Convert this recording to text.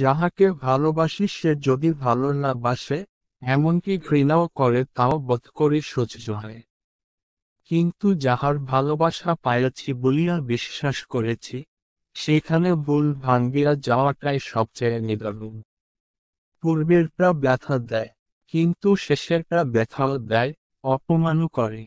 যাহাকে ভালোবাসি সে যদি ভালো না বাসে এমনকি ঘৃণাও করে তাও বোধ করি সহ্য হয় কিন্তু যাহার ভালোবাসা পাইয়াছি বলিয়া বিশ্বাস করেছি সেখানে ভুল ভাঙ্গিয়া যাওয়াটাই সবচেয়ে নিদারুণ পূর্বেরটা ব্যথা দেয় কিন্তু শেষেরটা ব্যথাও দেয় অপমানও করে